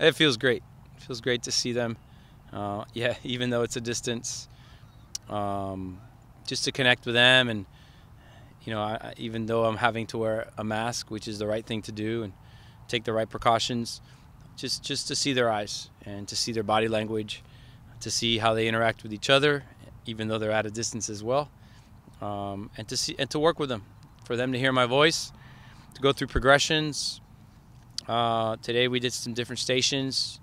it feels great. It feels great to see them. Uh, yeah, even though it's a distance, um, just to connect with them, and you know, I, even though I'm having to wear a mask, which is the right thing to do, and take the right precautions, just just to see their eyes and to see their body language, to see how they interact with each other, even though they're at a distance as well, um, and to see and to work with them, for them to hear my voice, to go through progressions, uh, today we did some different stations.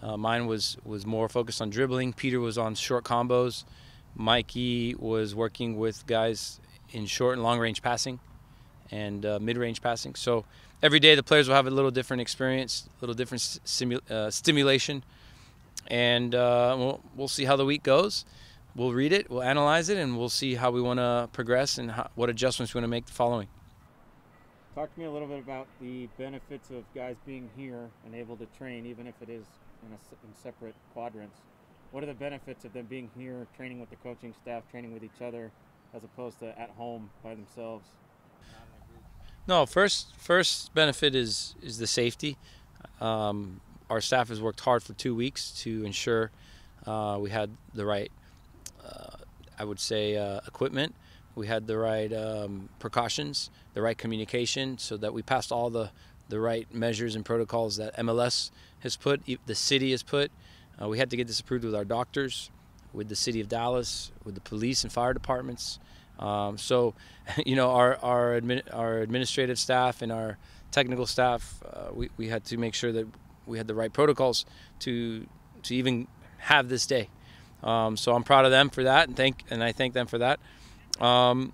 Uh, mine was, was more focused on dribbling. Peter was on short combos. Mikey was working with guys in short and long range passing and uh, mid range passing. So every day the players will have a little different experience, a little different uh, stimulation. And uh, we'll, we'll see how the week goes. We'll read it, we'll analyze it, and we'll see how we want to progress and how, what adjustments we want to make the following. Talk to me a little bit about the benefits of guys being here and able to train, even if it is in, a, in separate quadrants. What are the benefits of them being here, training with the coaching staff, training with each other, as opposed to at home by themselves? No, first first benefit is is the safety. Um, our staff has worked hard for two weeks to ensure uh, we had the right, uh, I would say, uh, equipment we had the right um, precautions, the right communication, so that we passed all the the right measures and protocols that MLS has put, the city has put. Uh, we had to get this approved with our doctors, with the city of Dallas, with the police and fire departments. Um, so, you know, our our, admi our administrative staff and our technical staff, uh, we, we had to make sure that we had the right protocols to to even have this day. Um, so I'm proud of them for that, and thank and I thank them for that. Um,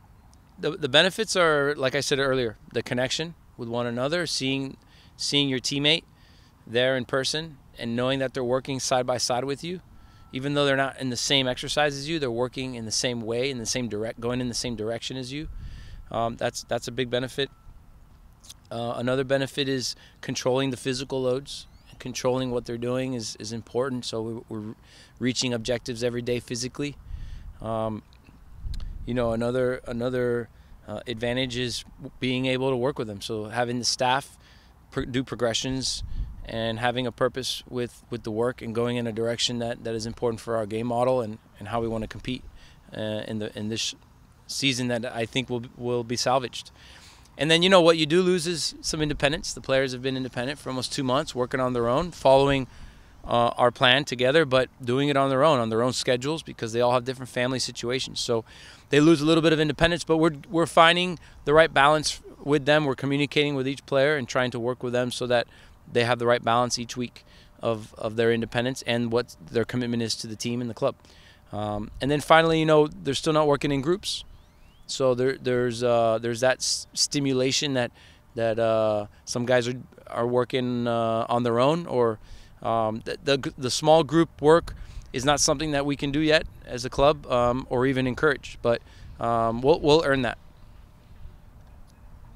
the, the benefits are, like I said earlier, the connection with one another, seeing, seeing your teammate there in person and knowing that they're working side by side with you. Even though they're not in the same exercise as you, they're working in the same way, in the same direct, going in the same direction as you. Um, that's that's a big benefit. Uh, another benefit is controlling the physical loads controlling what they're doing is, is important. So we, are reaching objectives every day physically. Um, you know, another another uh, advantage is being able to work with them. So having the staff do progressions and having a purpose with, with the work and going in a direction that, that is important for our game model and, and how we want to compete uh, in the in this season that I think will will be salvaged. And then you know what you do lose is some independence. The players have been independent for almost two months, working on their own, following uh, our plan together, but doing it on their own, on their own schedules, because they all have different family situations. So they lose a little bit of independence, but we're, we're finding the right balance with them. We're communicating with each player and trying to work with them so that they have the right balance each week of, of their independence and what their commitment is to the team and the club. Um, and then finally, you know, they're still not working in groups. So there, there's uh, there's that stimulation that that uh, some guys are are working uh, on their own or um, the, the, the, small group work is not something that we can do yet as a club um, or even encourage, but um, we'll, we'll earn that.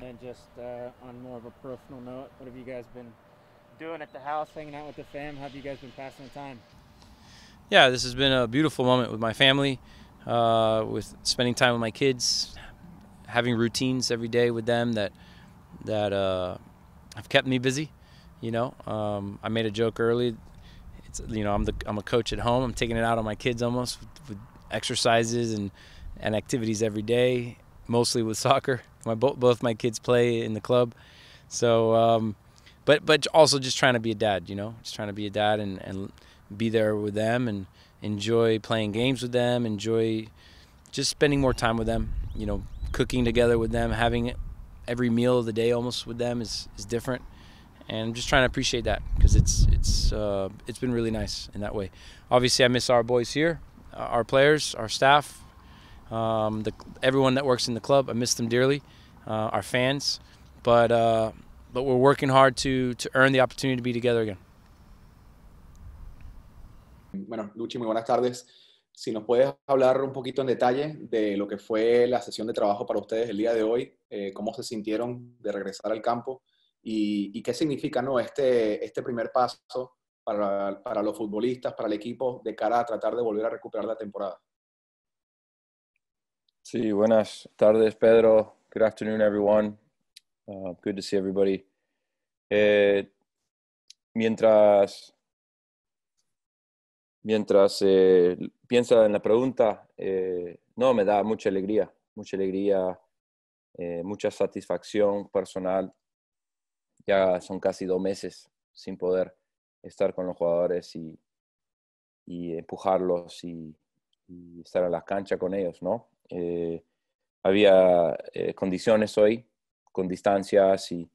And just uh, on more of a personal note, what have you guys been doing at the house, hanging out with the fam? How have you guys been passing the time? Yeah, this has been a beautiful moment with my family, uh, with spending time with my kids, having routines every day with them that that uh, have kept me busy. You know, um, I made a joke early. It's you know I'm the I'm a coach at home. I'm taking it out on my kids almost with, with exercises and and activities every day, mostly with soccer. My both my kids play in the club, so um, but but also just trying to be a dad. You know, just trying to be a dad and and be there with them and enjoy playing games with them. Enjoy just spending more time with them. You know, cooking together with them, having every meal of the day almost with them is is different and I'm just trying to appreciate that because it's it's uh, it's been really nice in that way. Obviously, I miss our boys here, uh, our players, our staff, um, the, everyone that works in the club. I miss them dearly, uh, our fans, but uh, but we're working hard to to earn the opportunity to be together again. Bueno, Luchi, muy buenas tardes. Si nos puedes hablar un poquito en detalle de lo que fue la sesión de trabajo para ustedes el día de hoy, eh, cómo se sintieron de regresar al campo y, qué significa ¿no? este, este primer paso para, los futbolistas, para el equipo, de cara a tratar de volver a recuperar la temporada. Sí, buenas tardes, Pedro. Good afternoon, everyone. Uh, good to see everybody. Eh, mientras mientras eh, piensa en la pregunta, eh, no, me da mucha alegría, mucha alegría, mucha satisfacción personal ya son casi dos meses sin poder estar con los jugadores y, empujarlos y, estar a la cancha con ellos, ¿no? Eh, había eh, condiciones hoy con distancias y,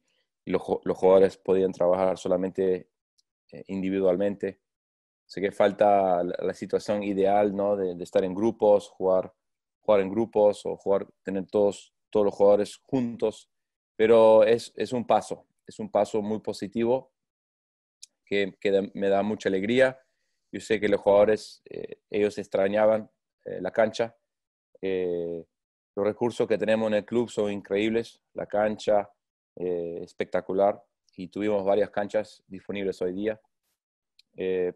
los, jugadores podían trabajar solamente eh, individualmente. Sé que falta la, situación ideal, ¿no? De, estar en grupos, jugar, en grupos o tener todos, los jugadores juntos, pero es un paso, es un paso muy positivo que, me da mucha alegría. Yo sé que los jugadores, eh, ellos extrañaban eh, la cancha. Eh, los recursos que tenemos en el club son increíbles. La cancha espectacular y tuvimos varias canchas disponibles hoy día.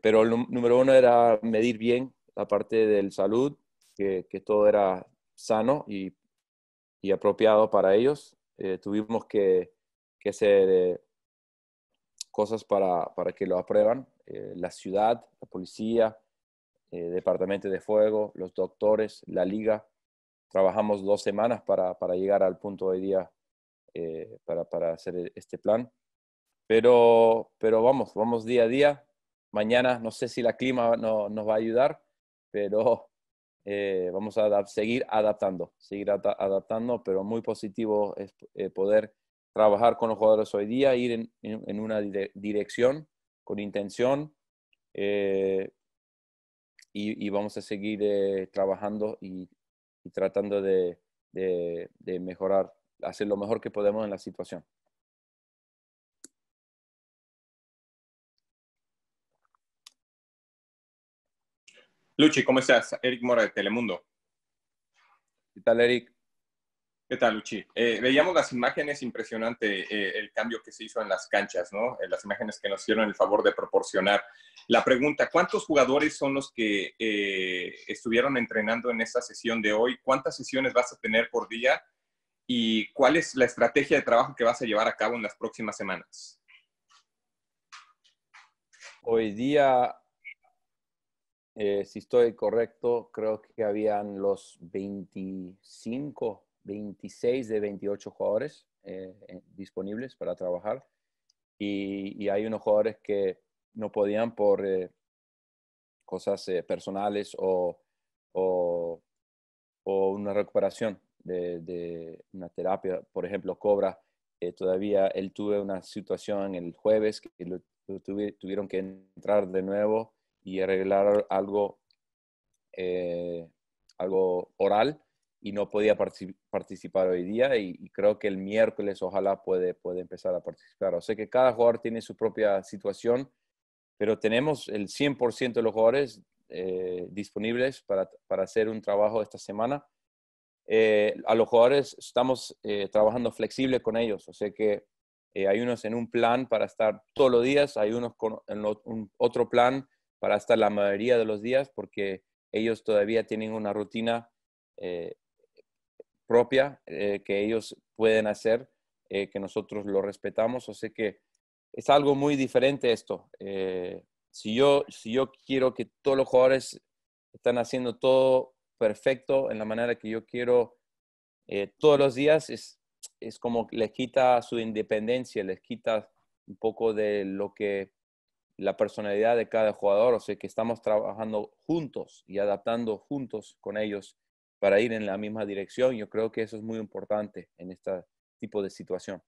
pero el número uno era medir bien la parte del salud, que, todo era sano y, apropiado para ellos. tuvimos que que hacer cosas para, para, que lo aprueban, eh, la ciudad, la policía, eh, departamento de fuego, los doctores, la liga. Trabajamos dos semanas para, para llegar al punto hoy día eh, para, para, hacer e, este plan. Pero, pero vamos, vamos día a día. Mañana no sé si la clima nos va a ayudar, pero vamos a seguir adaptando, seguir adaptando, pero muy positivo es poder trabajar con los jugadores hoy día, ir en, una dirección con intención eh, y, vamos a seguir eh, trabajando y, tratando de, mejorar, hacer lo mejor que podemos en la situación. Luchi, ¿cómo estás? Eric Mora de Telemundo. ¿Qué tal, Eric? ¿Qué tal, Luchi? Eh, veíamos las imágenes, impresionante eh, el cambio que se hizo en las canchas, ¿no? Eh, las imágenes que nos hicieron el favor de proporcionar. La pregunta, ¿cuántos jugadores son los que estuvieron entrenando en esta sesión de hoy? ¿Cuántas sesiones vas a tener por día? ¿Y cuál es la estrategia de trabajo que vas a llevar a cabo en las próximas semanas? Hoy día, si estoy correcto, creo que habían los 25 26 de 28 jugadores eh, eh, disponibles para trabajar y, hay unos jugadores que no podían por eh, cosas personales o, una recuperación de, una terapia. Por ejemplo, Cobra, todavía él tuvo una situación el jueves que tuvieron que entrar de nuevo y arreglar algo, algo oral y no podía participar hoy día y, creo que el miércoles ojalá puede, puede empezar a participar. O sea que cada jugador tiene su propia situación, pero tenemos el 100% de los jugadores eh, disponibles para, para, hacer un trabajo esta semana. Eh, a los jugadores estamos eh, trabajando flexible con ellos, o sea que hay unos en un plan para estar todos los días, hay unos con en otro plan para estar la mayoría de los días porque ellos todavía tienen una rutina propia eh, que ellos pueden hacer, eh, que nosotros lo respetamos. O sea que es algo muy diferente esto. Eh, si, yo, si yo quiero que todos los jugadores están haciendo todo perfecto en la manera que yo quiero todos los días, es, es como les quita su independencia, les quita un poco de lo que la personalidad de cada jugador, o sea que estamos trabajando juntos y adaptando juntos con ellos para ir en la misma dirección. Yo creo que eso es muy importante en este tipo de situación.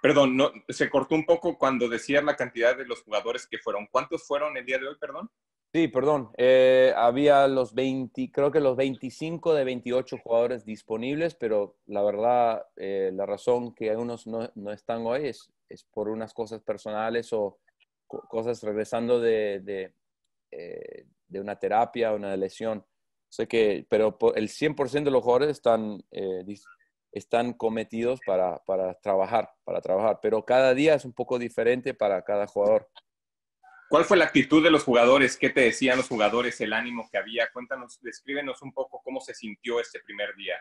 Perdón, no, se cortó un poco cuando decías la cantidad de los jugadores que fueron. ¿Cuántos fueron el día de hoy, perdón? Sí, perdón. Eh, había los 20, creo que los 25 de 28 jugadores disponibles, pero la verdad, eh, la razón que algunos no, están hoy es, es, por unas cosas personales o cosas regresando de, de, eh, de una terapia o una lesión. Sé que, pero el 100% de los jugadores están, eh, están cometidos para, para, trabajar, para trabajar, pero cada día es un poco diferente para cada jugador. ¿Cuál fue la actitud de los jugadores? ¿Qué te decían los jugadores? ¿El ánimo que había? Cuéntanos, descríbenos un poco cómo se sintió este primer día.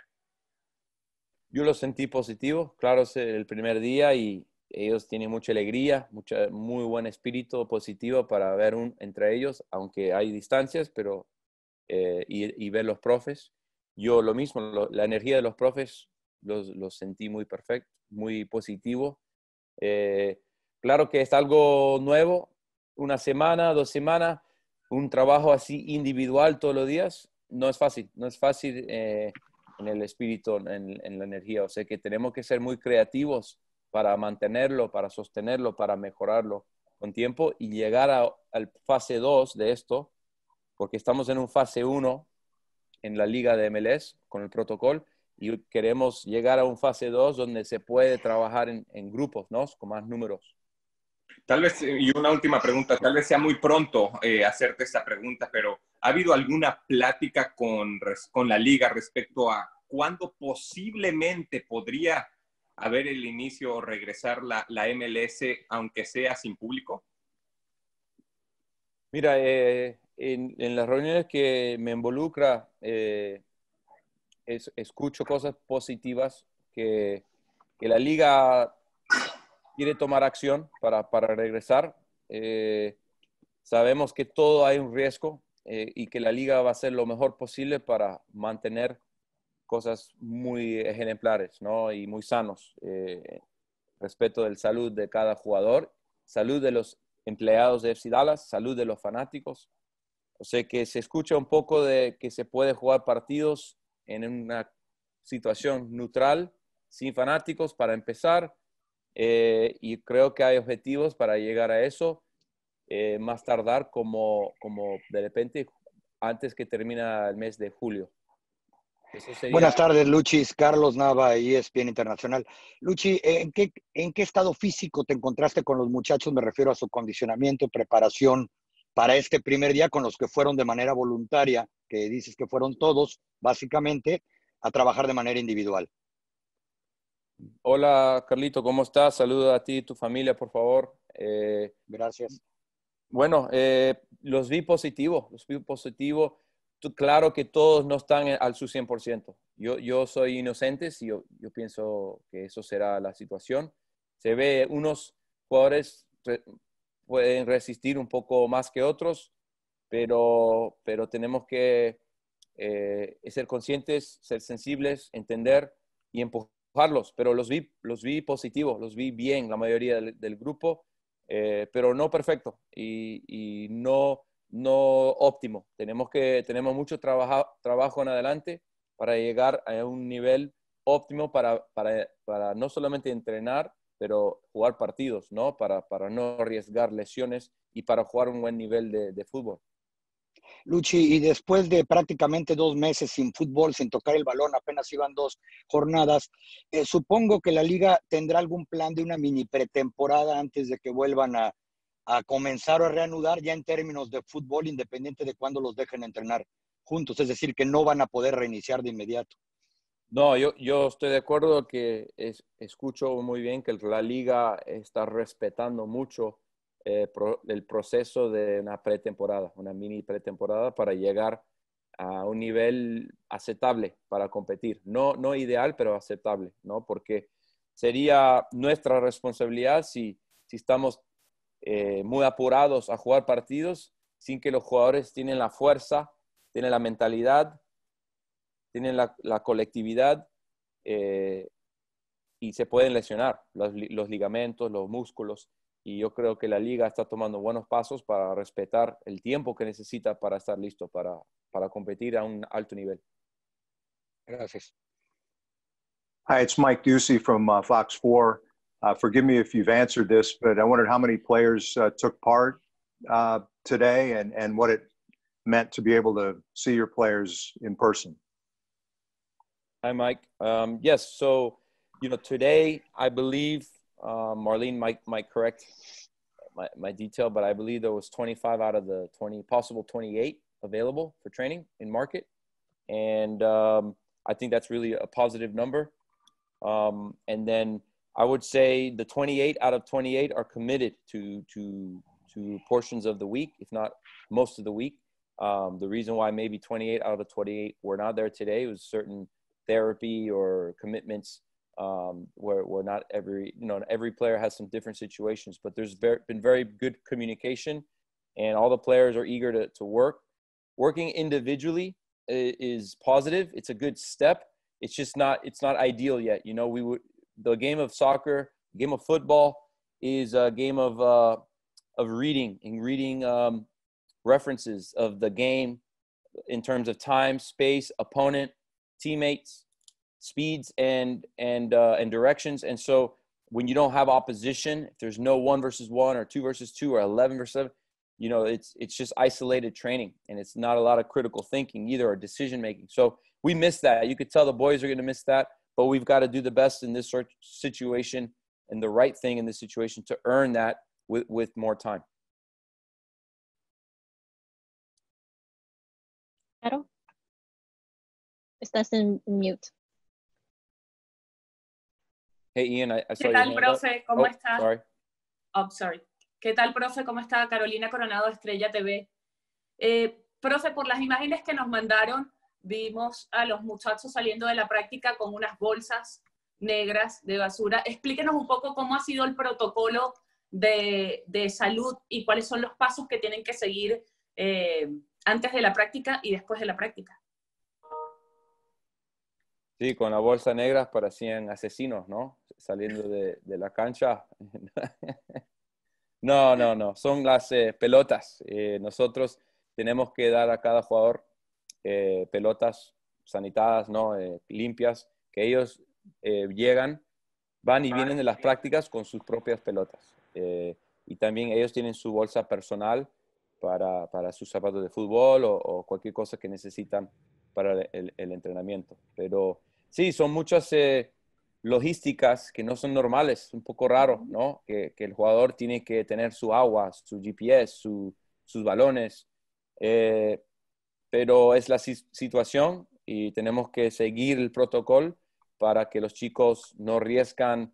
Yo lo sentí positivo, claro, es el primer día y ellos tienen mucha alegría, mucha, muy buen espíritu positivo para ver un, entre ellos, aunque hay distancias, pero eh, y, ver los profes. Yo lo mismo, la energía de los profes los, sentí muy perfecto, muy positivo. Eh, claro que es algo nuevo, una semana, dos semanas, un trabajo así individual todos los días, no es fácil, no es fácil eh, en el espíritu, en, la energía. O sea que tenemos que ser muy creativos para mantenerlo, para sostenerlo, para mejorarlo con tiempo y llegar a, al fase 2 de esto, porque estamos en un fase 1 en la liga de MLS con el protocolo y queremos llegar a un fase 2 donde se puede trabajar en, grupos, ¿no? Con más números. Tal vez, eh, y una última pregunta, tal vez sea muy pronto eh, hacerte esta pregunta, pero ¿ha habido alguna plática con, con la liga respecto a cuándo posiblemente podría haber el inicio o regresar la, la MLS, aunque sea sin público? Mira, eh, en, las reuniones que me involucra, eh, escucho cosas positivas que, la liga quiere tomar acción para, para regresar. Eh, sabemos que todo hay un riesgo eh, y que la liga va a hacer lo mejor posible para mantener cosas muy ejemplares ¿no? y muy sanos. respeto del salud de cada jugador, salud de los empleados de FC Dallas, salud de los fanáticos, o sea que se escucha un poco de que se puede jugar partidos en una situación neutral, sin fanáticos para empezar, eh, y creo que hay objetivos para llegar a eso. Eh, más tardar como, como de repente antes que termina el mes de julio. Buenas tardes, Luchis. Carlos Nava, ESPN Internacional. Luchi, ¿en ¿en qué estado físico te encontraste con los muchachos? Me refiero a su condicionamiento, preparación para este primer día con los que fueron de manera voluntaria, que dices que fueron todos, básicamente, a trabajar de manera individual. Hola, Carlito, ¿cómo estás? Saluda a ti y tu familia, por favor. Eh, Gracias. Bueno, eh, los vi positivos, los vi positivos. Claro que todos no están al su 100%. Yo, yo soy inocente, si yo, yo pienso que eso será la situación. Se ve unos jugadores pueden resistir un poco más que otros, pero, pero tenemos que eh, ser conscientes, ser sensibles, entender y empujarlos. Pero los vi, los vi positivos, los vi bien la mayoría del, grupo, eh, pero no perfecto y, no, no óptimo. Tenemos, que, tenemos mucho trabajo trabajo en adelante para llegar a un nivel óptimo para, para, para no solamente entrenar, pero jugar partidos, ¿no? Para, para no arriesgar lesiones y para jugar un buen nivel de, fútbol. Luchi, y después de prácticamente dos meses sin fútbol, sin tocar el balón, apenas iban dos jornadas, eh, supongo que la liga tendrá algún plan de una mini pretemporada antes de que vuelvan a, a comenzar o a reanudar ya en términos de fútbol, independiente de cuándo los dejen entrenar juntos, es decir, que no van a poder reiniciar de inmediato. No, yo, estoy de acuerdo que escucho muy bien que la liga está respetando mucho eh, el proceso de una pretemporada, una mini pretemporada para llegar a un nivel aceptable para competir. No, no ideal, pero aceptable, ¿no? Porque sería nuestra responsabilidad si, estamos eh, muy apurados a jugar partidos sin que los jugadores tienen la fuerza, tienen la mentalidad tienen la, colectividad eh, y se pueden lesionar los, ligamentos, los músculos. Y yo creo que la liga está tomando buenos pasos para respetar el tiempo que necesita para estar listo, para, para competir a un alto nivel. Gracias. Hi, it's Mike Ducey from uh, Fox 4. Uh, forgive me if you've answered this, but I wondered how many players uh, took part uh, today and, and what it meant to be able to see your players in person. Hi, Mike. Um, yes, so you know today I believe uh, Marlene might might correct my, my detail, but I believe there was 25 out of the 20 possible 28 available for training in market, and um, I think that's really a positive number. Um, and then I would say the 28 out of 28 are committed to to to portions of the week, if not most of the week. Um, the reason why maybe 28 out of the 28 were not there today was certain therapy or commitments um, where, where not every you know every player has some different situations but there's very, been very good communication and all the players are eager to, to work working individually is positive it's a good step it's just not it's not ideal yet you know we would the game of soccer game of football is a game of uh, of reading and reading um, references of the game in terms of time space opponent teammates, speeds, and and uh, and directions. And so when you don't have opposition, if there's no one versus one or two versus two or eleven versus seven, you know it's it's just isolated training and it's not a lot of critical thinking either or decision making. So we miss that. You could tell the boys are going to miss that, but we've got to do the best in this sort of situation and the right thing in this situation to earn that with, with more time. Estás en mute. Hey Ian, ¿Qué tal, profe? ¿Cómo oh, está? Oh, sorry. ¿Qué tal, profe? ¿Cómo está? Carolina Coronado, Estrella TV. Eh, profe, por las imágenes que nos mandaron, vimos a los muchachos saliendo de la práctica con unas bolsas negras de basura. Explíquenos un poco cómo ha sido el protocolo de, salud y cuáles son los pasos que tienen que seguir eh, antes de la práctica y después de la práctica. Sí, con la bolsa negra parecían asesinos, ¿no? Saliendo de, la cancha. no, no, no. Son las eh, pelotas. Eh, nosotros tenemos que dar a cada jugador eh, pelotas sanitadas, ¿no? limpias, que ellos llegan, van y vienen de las prácticas con sus propias pelotas. y también ellos tienen su bolsa personal para, para sus zapatos de fútbol o, cualquier cosa que necesitan para el, el, entrenamiento. Pero Sí, son muchas eh, logísticas que no son normales, un poco raro, ¿no? Que, el jugador tiene que tener su agua, su GPS, sus balones, eh, pero es la situación y tenemos que seguir el protocolo para que los chicos no riesgan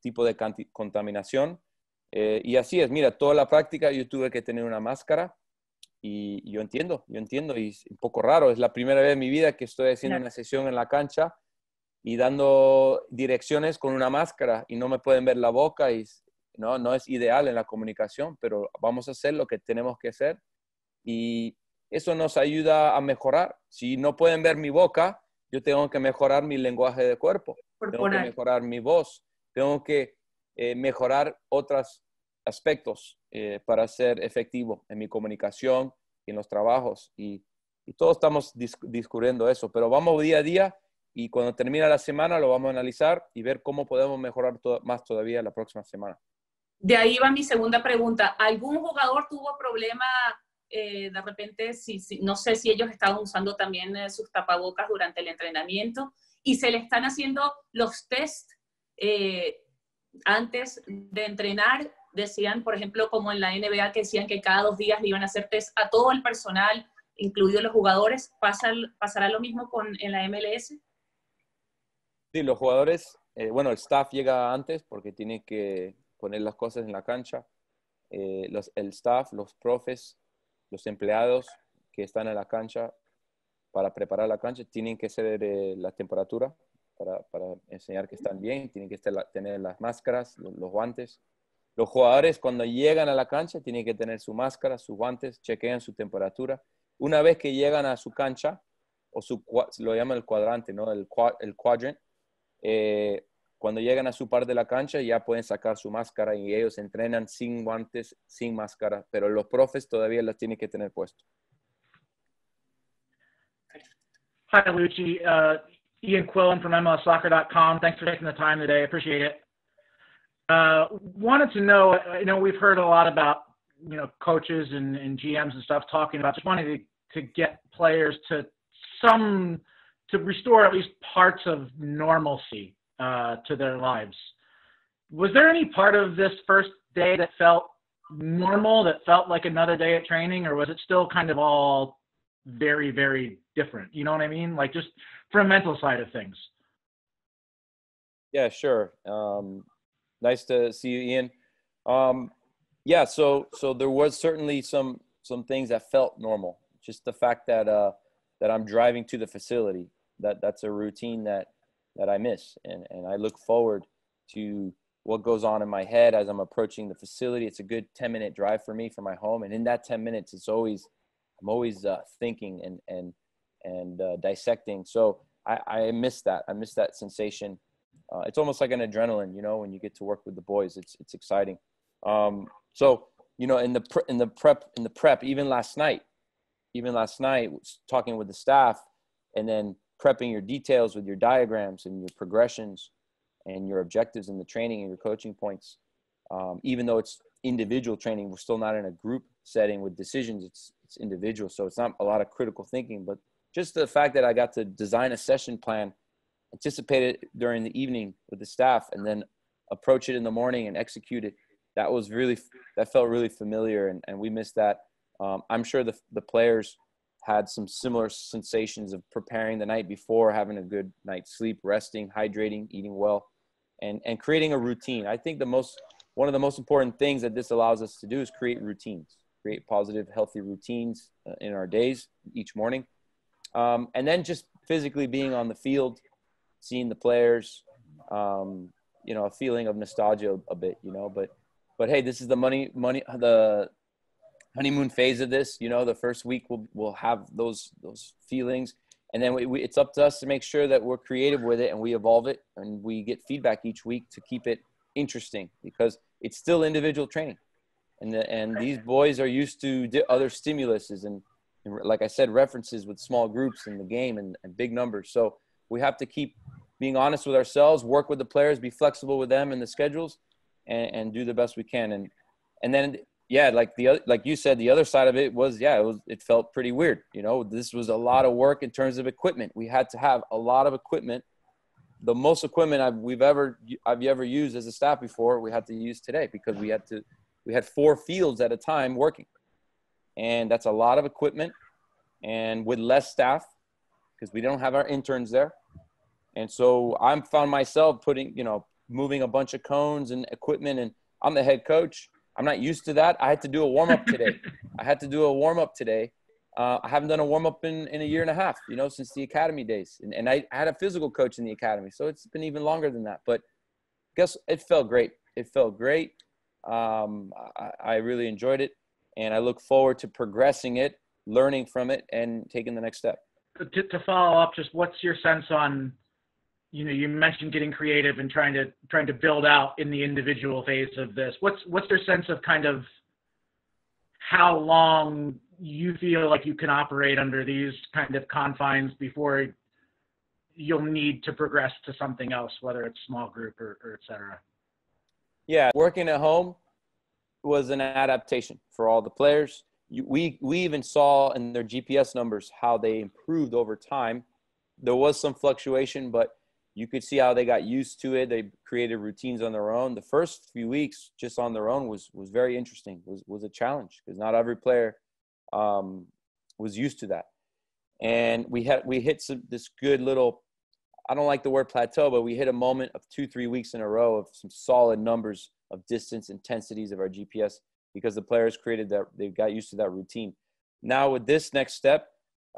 tipo de contaminación. Eh, y así es, mira, toda la práctica yo tuve que tener una máscara y yo entiendo, yo entiendo, y es un poco raro, es la primera vez en mi vida que estoy haciendo una sesión en la cancha y dando direcciones con una máscara y no me pueden ver la boca y no, es ideal en la comunicación, pero vamos a hacer lo que tenemos que hacer y eso nos ayuda a mejorar. Si no pueden ver mi boca, yo tengo que mejorar mi lenguaje de cuerpo, tengo que mejorar mi voz, tengo que eh, mejorar otros aspectos eh, para ser efectivo en mi comunicación y en los trabajos. Y, todos estamos discutiendo eso, pero vamos día a día y cuando termina la semana lo vamos a analizar y ver cómo podemos mejorar más todavía la próxima semana. De ahí va mi segunda pregunta. ¿Algún jugador tuvo problema eh, de repente, no sé si ellos estaban usando también eh, sus tapabocas durante el entrenamiento y se le están haciendo los test eh, antes de entrenar? Decían, por ejemplo, como en la NBA que decían que cada dos días le iban a hacer test a todo el personal, incluidos los jugadores. ¿Pasará lo mismo con, en la MLS? Sí, los jugadores, eh, bueno, el staff llega antes porque tiene que poner las cosas en la cancha. Eh, los, el staff, los profes, los empleados que están en la cancha para preparar la cancha tienen que hacer eh, la temperatura para, para, enseñar que están bien, tienen que tener las máscaras, los, guantes. Los jugadores cuando llegan a la cancha tienen que tener su máscara, sus guantes, chequean su temperatura. Una vez que llegan a su cancha, o su, lo llaman el cuadrante, ¿no? el, el eh, cuando llegan a su par de la cancha ya pueden sacar su máscara y ellos entrenan sin guantes, sin máscara, pero los profes todavía las tienen que tener puestas. Hi, Lucci. Uh, Ian Quillen from MLSoccer.com. Thanks for taking the time today. I appreciate it. Uh, wanted to know, you know, we've heard a lot about, you know, coaches and, and GMs and stuff talking about just wanting to get players to some – to restore at least parts of normalcy uh, to their lives. Was there any part of this first day that felt normal, that felt like another day at training, or was it still kind of all very, very different? You know what I mean? Like just from a mental side of things. Yeah, sure. Um, nice to see you, Ian. Um, yeah, so so there was certainly some some things that felt normal. Just the fact that uh, that I'm driving to the facility that that's a routine that that I miss, and and I look forward to what goes on in my head as I'm approaching the facility. It's a good 10 minute drive for me from my home, and in that 10 minutes, it's always I'm always uh, thinking and and and uh, dissecting. So I, I miss that. I miss that sensation. Uh, it's almost like an adrenaline, you know, when you get to work with the boys. It's it's exciting. Um, so you know, in the pre- in the prep in the prep, even last night, even last night, talking with the staff, and then prepping your details with your diagrams and your progressions and your objectives in the training and your coaching points. Um, even though it's individual training, we're still not in a group setting with decisions. It's it's individual, so it's not a lot of critical thinking. But just the fact that I got to design a session plan, anticipate it during the evening with the staff, and then approach it in the morning and execute it. That was really that felt really familiar, and, and we missed that. Um, I'm sure the the players had some similar sensations of preparing the night before, having a good night's sleep, resting, hydrating, eating well, and, and creating a routine. I think the most, one of the most important things that this allows us to do is create routines, create positive, healthy routines uh, in our days each morning. Um, and then just physically being on the field, seeing the players, um, you know, a feeling of nostalgia a bit, you know, but, but hey, this is the money, money, the, honeymoon phase of this. You know, the first week we'll we'll have those those feelings, and then we, we, it's up to us to make sure that we're creative with it and we evolve it and we get feedback each week to keep it interesting because it's still individual training, and the, and these boys are used to other stimuluses and, and like I said, references with small groups in the game and, and big numbers. So we have to keep being honest with ourselves, work with the players, be flexible with them and the schedules, and, and do the best we can. And and then yeah, like the like you said, the other side of it was yeah, it was it felt pretty weird. You know, this was a lot of work in terms of equipment. We had to have a lot of equipment, the most equipment I've we've ever I've ever used as a staff before. We had to use today because we had to we had four fields at a time working, and that's a lot of equipment, and with less staff because we don't have our interns there, and so i found myself putting you know moving a bunch of cones and equipment, and I'm the head coach I'm not used to that. I had to do a warm up today. I had to do a warm up today. Uh, I haven't done a warm up in, in a year and a half, you know, since the academy days. And, and I, I, had a physical coach in the academy, so it's been even longer than that. But guess it felt great. It felt great. Um, I, I really enjoyed it, and I look forward to progressing it, learning from it, and taking the next step. To, to follow up, just what's your sense on you know, you mentioned getting creative and trying to trying to build out in the individual phase of this. What's what's their sense of kind of how long you feel like you can operate under these kind of confines before you'll need to progress to something else, whether it's small group or, or etc. Yeah, working at home was an adaptation for all the players. We we even saw in their GPS numbers how they improved over time. There was some fluctuation, but you could see how they got used to it. They created routines on their own. The first few weeks, just on their own, was was very interesting. was was a challenge because not every player um, was used to that. And we had we hit some, this good little. I don't like the word plateau, but we hit a moment of two three weeks in a row of some solid numbers of distance intensities of our GPS because the players created that they got used to that routine. Now with this next step,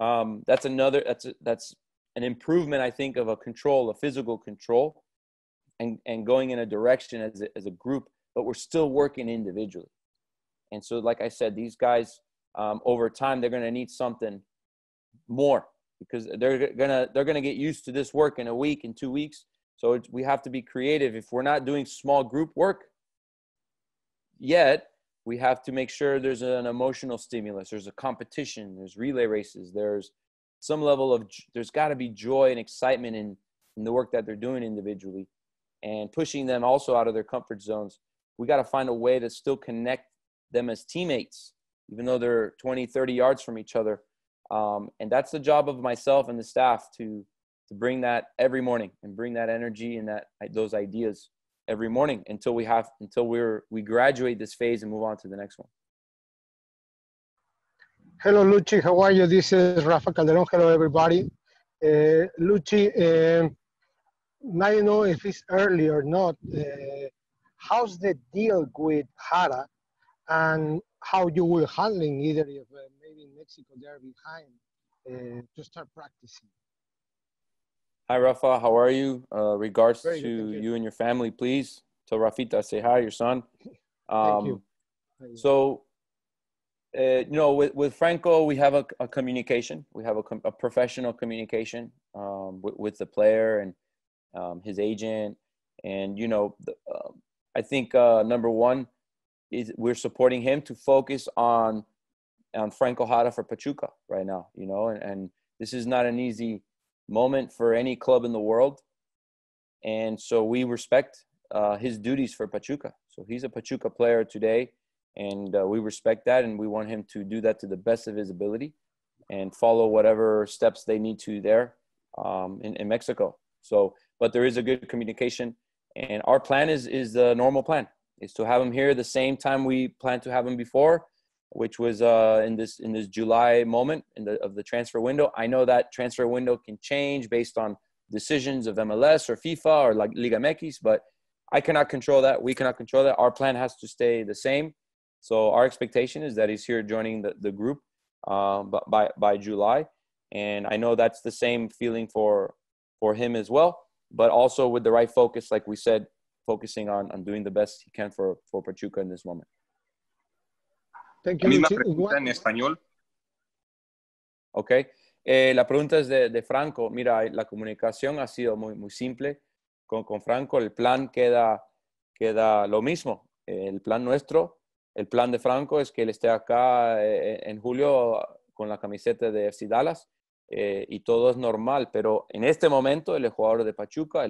um, that's another that's a, that's an improvement, I think, of a control, a physical control, and, and going in a direction as a, as a group, but we're still working individually. And so, like I said, these guys um, over time, they're going to need something more because they're gonna they're gonna get used to this work in a week in two weeks so we have to be creative if we're not doing small group work yet we have to make sure there's an emotional stimulus there's a competition there's relay races there's some level of there's got to be joy and excitement in, in the work that they're doing individually and pushing them also out of their comfort zones we got to find a way to still connect them as teammates even though they're 20 30 yards from each other um, and that's the job of myself and the staff to to bring that every morning and bring that energy and that those ideas every morning until we have until we're we graduate this phase and move on to the next one Hello, Luchi. How are you? This is Rafa Calderon. Hello, everybody. Uh, Luchi, uh, I don't know if it's early or not. Uh, how's the deal with Hara and how you will handling either if uh, maybe Mexico they're behind uh, to start practicing? Hi, Rafa. How are you? Uh, regards Very to you. you. and your family, please tell Rafita, say hi, your son. Um, Thank you. So uh, you know, with, with Franco, we have a, a communication. We have a, a professional communication um, with, with, the player and um, his agent. And, you know, the, uh, I think uh, number one is we're supporting him to focus on on Franco Hada for Pachuca right now, you know, and, and this is not an easy moment for any club in the world. And so we respect uh, his duties for Pachuca. So he's a Pachuca player today and uh, we respect that and we want him to do that to the best of his ability and follow whatever steps they need to there um, in, in mexico so but there is a good communication and our plan is is the normal plan is to have him here the same time we planned to have him before which was uh, in this in this july moment the, of the transfer window i know that transfer window can change based on decisions of mls or fifa or like liga mekis but i cannot control that we cannot control that our plan has to stay the same so our expectation is that he's here joining the, the group uh, by, by July. And I know that's the same feeling for, for him as well, but also with the right focus, like we said, focusing on, on doing the best he can for, for Pachuca in this moment. Thank you. Misma pregunta en español. Okay. Eh, la pregunta es de, de, Franco. Mira, la comunicación ha sido muy, muy simple con, con Franco. El plan queda, queda lo mismo. Eh, el plan nuestro el plan de Franco es que él esté acá eh, en julio con la camiseta de FC Dallas eh, y todo es normal, pero en este momento él es jugador de Pachuca,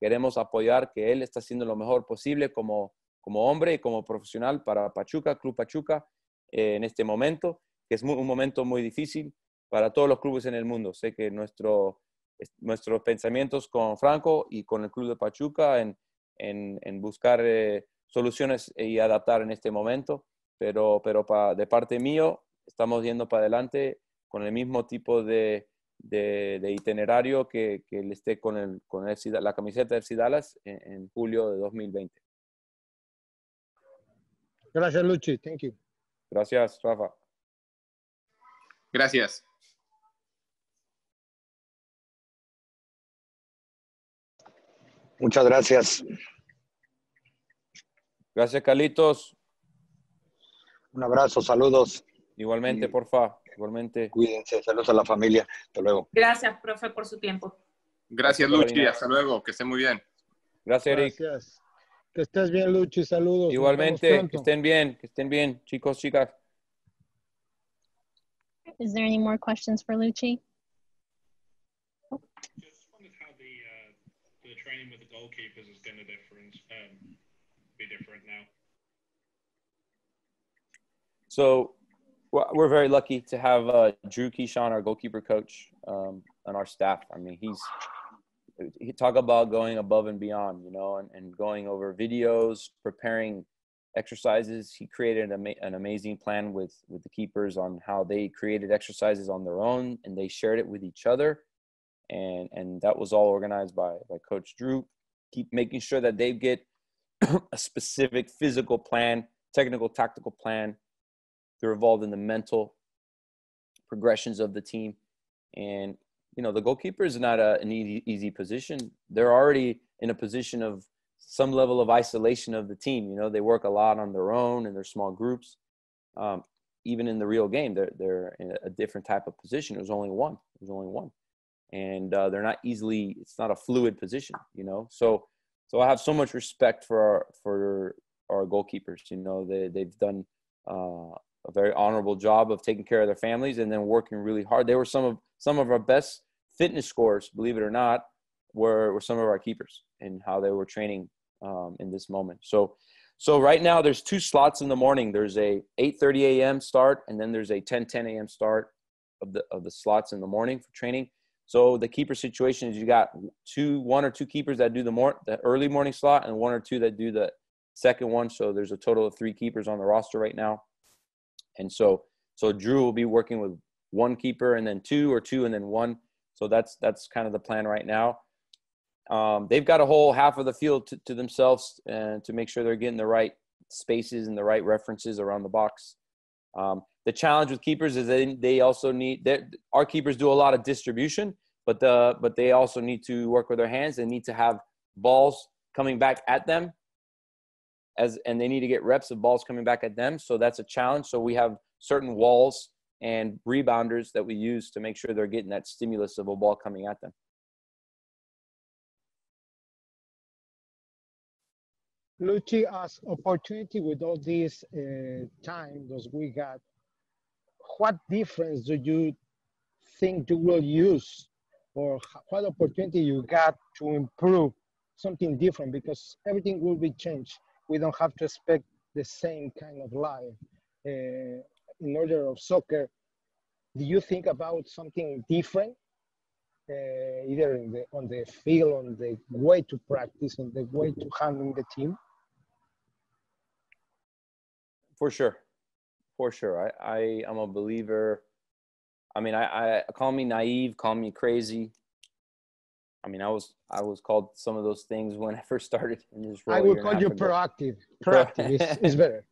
queremos apoyar que él está haciendo lo mejor posible como, como hombre y como profesional para Pachuca, Club Pachuca, eh, en este momento, que es un momento muy difícil para todos los clubes en el mundo. Sé que nuestro, nuestros pensamientos con Franco y con el Club de Pachuca en, buscar soluciones eh, y adaptar en este momento, pero, pero de parte mío estamos yendo para adelante con el mismo tipo de, itinerario que, que, esté con, el, con la camiseta de Cidalas en, en julio de 2020. Gracias, Luchi. Thank you. Gracias, Rafa. Gracias. Muchas gracias. Gracias, Calitos. Un abrazo, saludos. Igualmente, porfa, igualmente. Cuídense, saludos a la familia. Hasta luego. Gracias, profe, por su tiempo. Gracias, Luchi. Hasta luego, que estén muy bien. Gracias, Eric. Gracias. Que estés bien, Luchi. Saludos. Igualmente, que estén bien, que estén bien, chicos, chicas. Is there any more questions for Luchi? Just wondered how the, uh, the training with the goalkeepers a difference. Um, be different now. So we're very lucky to have uh, Drew Keyshawn, our goalkeeper coach, um, on our staff. I mean, he's he talk about going above and beyond, you know, and, and going over videos, preparing exercises. He created an amazing plan with with the keepers on how they created exercises on their own and they shared it with each other, and and that was all organized by by Coach Drew. Keep making sure that they get a specific physical plan, technical, tactical plan. They're involved in the mental progressions of the team. And, you know, the goalkeeper is not a, an easy, easy position. They're already in a position of some level of isolation of the team. You know, they work a lot on their own in their small groups. Um, even in the real game, they're, they're in a different type of position. There's only one. There's only one. And uh, they're not easily, it's not a fluid position, you know? So, so I have so much respect for our, for our goalkeepers. You know, they they've done uh, a very honorable job of taking care of their families and then working really hard. They were some of some of our best fitness scores, believe it or not, were were some of our keepers and how they were training um, in this moment. So. So right now there's two slots in the morning. There's a 8:30 a.m. start and then there's a 10:10 a.m. start of the of the slots in the morning for training. So the keeper situation is you got two, one or two keepers that do the more the early morning slot, and one or two that do the second one. So there's a total of three keepers on the roster right now, and so so Drew will be working with one keeper and then two or two and then one. So that's that's kind of the plan right now. Um, they've got a whole half of the field to, to themselves and uh, to make sure they're getting the right spaces and the right references around the box. Um, the challenge with keepers is they, they also need our keepers do a lot of distribution, but the but they also need to work with their hands. They need to have balls coming back at them, as and they need to get reps of balls coming back at them. So that's a challenge. So we have certain walls and rebounders that we use to make sure they're getting that stimulus of a ball coming at them. Luchi, as opportunity with all this uh, time that we got what difference do you think you will use or what opportunity you got to improve something different because everything will be changed. We don't have to expect the same kind of life. Uh, in order of soccer, do you think about something different? Uh, either the, on the field, on the way to practice, on the way to handling the team? For sure for sure. I, I am a believer. I mean, I, I call me naive, call me crazy. I mean, I was I was called some of those things when I first started in this role. I would call you proactive. Proactive is, is better.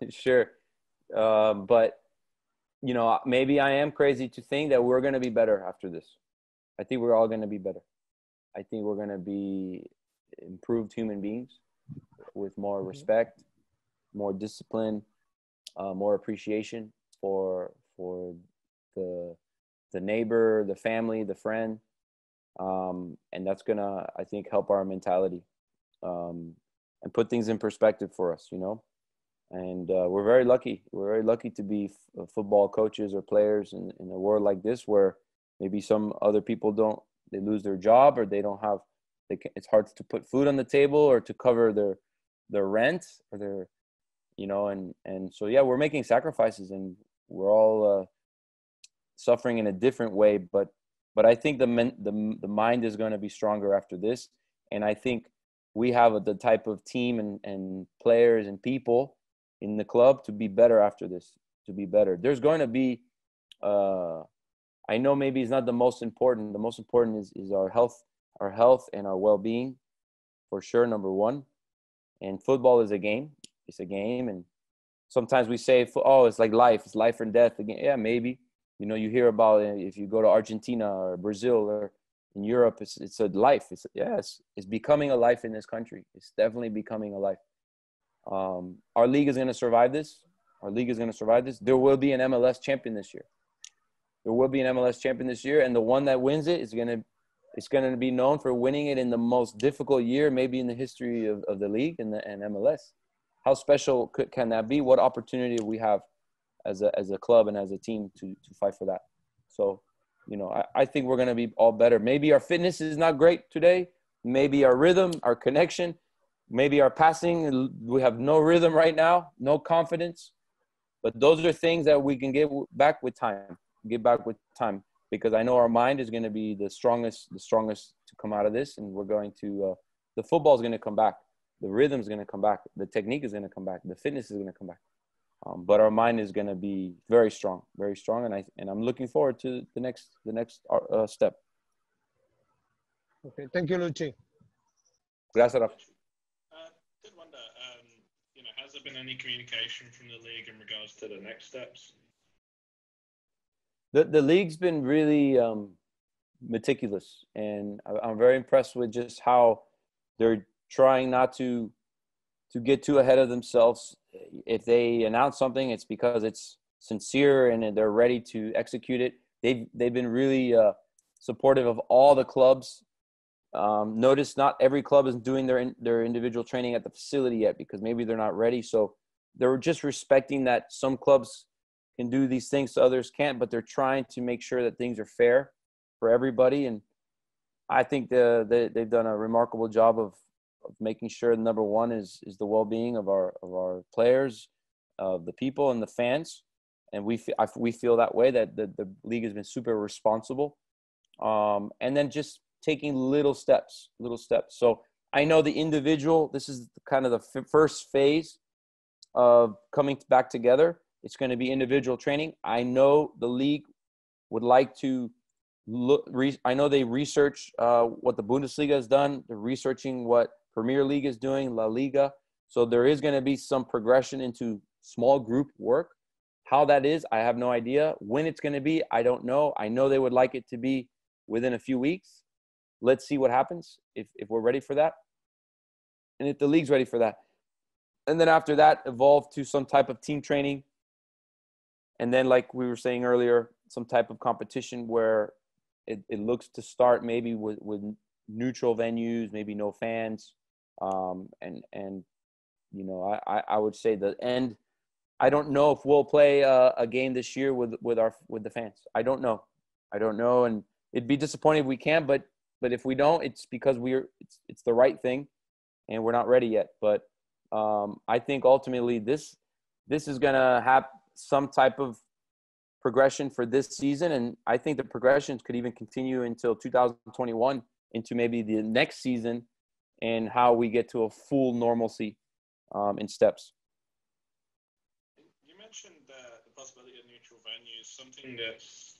sure, uh, but you know, maybe I am crazy to think that we're going to be better after this. I think we're all going to be better. I think we're going to be improved human beings with more mm-hmm. respect, more discipline, uh, more appreciation for for the the neighbor, the family, the friend, um, and that's gonna I think help our mentality um, and put things in perspective for us, you know. And uh, we're very lucky. We're very lucky to be f- uh, football coaches or players in, in a world like this where maybe some other people don't they lose their job or they don't have they can, it's hard to put food on the table or to cover their their rent or their you know and and so yeah we're making sacrifices and we're all uh, suffering in a different way but but i think the men, the, the mind is going to be stronger after this and i think we have the type of team and, and players and people in the club to be better after this to be better there's going to be uh, i know maybe it's not the most important the most important is, is our health our health and our well-being for sure number one and football is a game it's a game. And sometimes we say, oh, it's like life, it's life and death again. Yeah, maybe. You know, you hear about if you go to Argentina or Brazil or in Europe, it's it's a life. It's yes, yeah, it's, it's becoming a life in this country. It's definitely becoming a life. Um, our league is going to survive this. Our league is going to survive this. There will be an MLS champion this year. There will be an MLS champion this year, and the one that wins it is going to it's going to be known for winning it in the most difficult year, maybe in the history of, of the league and, the, and MLS how special could, can that be? What opportunity we have as a as a club and as a team to to fight for that? So, you know, I, I think we're gonna be all better. Maybe our fitness is not great today. Maybe our rhythm, our connection, maybe our passing. We have no rhythm right now, no confidence. But those are things that we can get back with time. Get back with time because I know our mind is going to be the strongest, the strongest to come out of this, and we're going to uh, the football is going to come back the rhythm is going to come back, the technique is going to come back, the fitness is going to come back. Um, but our mind is going to be very strong, very strong, and I and I'm looking forward to the next the next uh, uh step. Okay, thank you, Luchi. Gracias, Rafa. Uh, um, you know, has there been any communication from the league in regards to the next steps? The the league's been really um, meticulous, and I'm very impressed with just how they're trying not to to get too ahead of themselves. If they announce something, it's because it's sincere and they're ready to execute it. They've they've been really uh, supportive of all the clubs. Um, notice not every club is doing their in, their individual training at the facility yet because maybe they're not ready. So they're just respecting that some clubs can do these things so others can't, but they're trying to make sure that things are fair for everybody. And I think the, the, they've done a remarkable job of of making sure number one is is the well-being of our of our players, of the people and the fans, and we I, we feel that way that the, the league has been super responsible, um, and then just taking little steps, little steps. So I know the individual. This is kind of the f- first phase of coming back together. It's going to be individual training. I know the league would like to look. I know they research uh, what the Bundesliga has done. They're researching what Premier League is doing, La Liga. So there is going to be some progression into small group work. How that is, I have no idea. When it's going to be, I don't know. I know they would like it to be within a few weeks. Let's see what happens if, if we're ready for that and if the league's ready for that. And then after that, evolve to some type of team training. And then, like we were saying earlier, some type of competition where it, it looks to start maybe with, with neutral venues, maybe no fans, um, and and you know, I, I would say the end. I don't know if we'll play a, a, game this year with with our with the fans. I don't know. I don't know, and it'd be disappointing if we can. But but if we don't, it's because we're it's it's the right thing, and we're not ready yet. But um, I think ultimately this this is gonna have some type of progression for this season, and I think the progressions could even continue until 2021 into maybe the next season and how we get to a full normalcy um, in steps. You mentioned uh, the possibility of neutral venues, something that's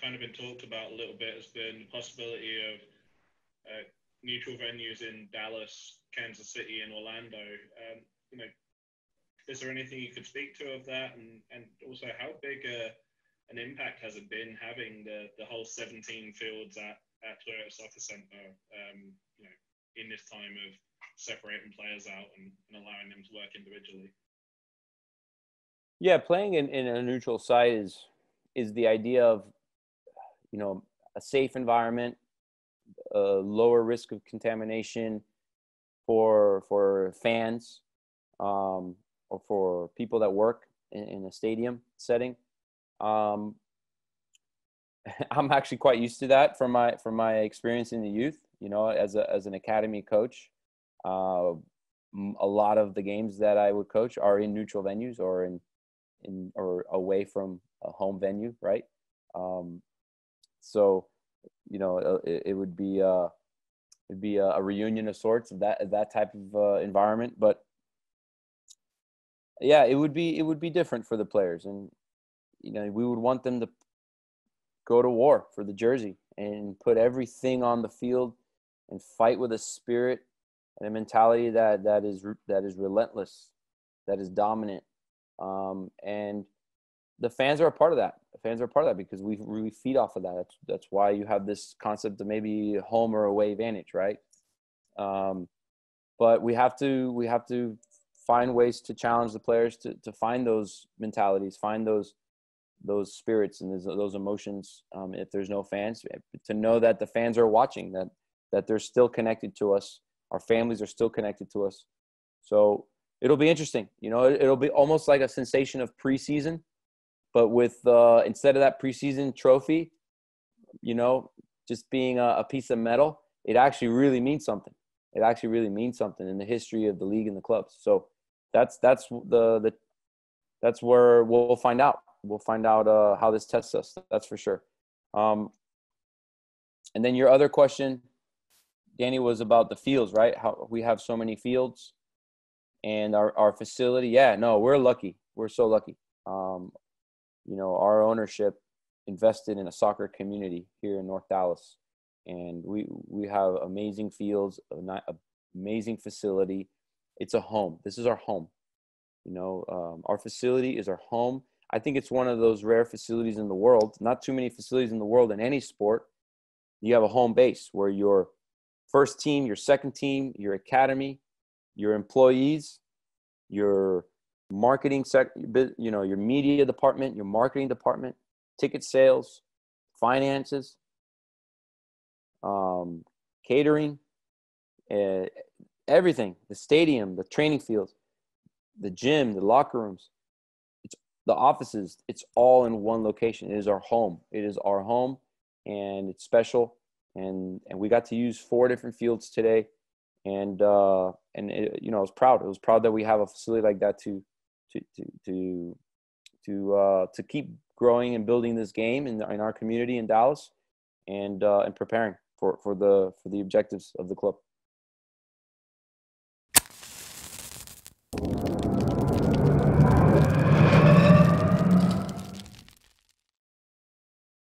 kind of been talked about a little bit has been the possibility of uh, neutral venues in Dallas, Kansas City, and Orlando. Um, you know, is there anything you could speak to of that, and and also how big a, an impact has it been having the the whole 17 fields at at Toyota Soccer Center? Um, you know, in this time of separating players out and, and allowing them to work individually. Yeah, playing in, in a neutral site is is the idea of you know a safe environment, a lower risk of contamination for for fans um, or for people that work in, in a stadium setting. Um, I'm actually quite used to that from my from my experience in the youth you know, as a as an academy coach, uh, a lot of the games that I would coach are in neutral venues or in in or away from a home venue, right? Um, so, you know, uh, it, it would be uh, it'd be a, a, reunion of sorts of that that type of uh, environment, but yeah, it would be it would be different for the players, and you know, we would want them to go to war for the jersey and put everything on the field and fight with a spirit and a mentality that that is that is relentless, that is dominant, um, and the fans are a part of that. The fans are a part of that because we really feed off of that. That's, that's why you have this concept of maybe home or away vantage, right? Um, but we have to we have to find ways to challenge the players to to find those mentalities, find those those spirits and those, those emotions. Um, if there's no fans, to know that the fans are watching that that they're still connected to us. Our families are still connected to us. So it'll be interesting. You know, it'll be almost like a sensation of preseason, but with uh, instead of that preseason trophy, you know, just being a, a piece of metal, it actually really means something. It actually really means something in the history of the league and the clubs. So that's that's the the that's where we'll find out. We'll find out uh, how this tests us. That's for sure. Um, and then your other question Danny was about the fields, right? How we have so many fields and our, our facility. Yeah, no, we're lucky. We're so lucky. Um, you know, our ownership invested in a soccer community here in North Dallas. And we, we have amazing fields, amazing facility. It's a home. This is our home. You know, um, our facility is our home. I think it's one of those rare facilities in the world. Not too many facilities in the world in any sport. You have a home base where your first team, your second team, your academy, your employees, your marketing sec, you know, your media department, your marketing department, ticket sales, finances, um, catering, uh, everything, the stadium, the training fields, the gym, the locker rooms, it's the offices, it's all in one location. It is our home. It is our home and it's special and and we got to use four different fields today, and uh, and it, you know I was proud. It was proud that we have a facility like that to to to to to, uh, to keep growing and building this game in in our community in Dallas, and uh, and preparing for for the for the objectives of the club.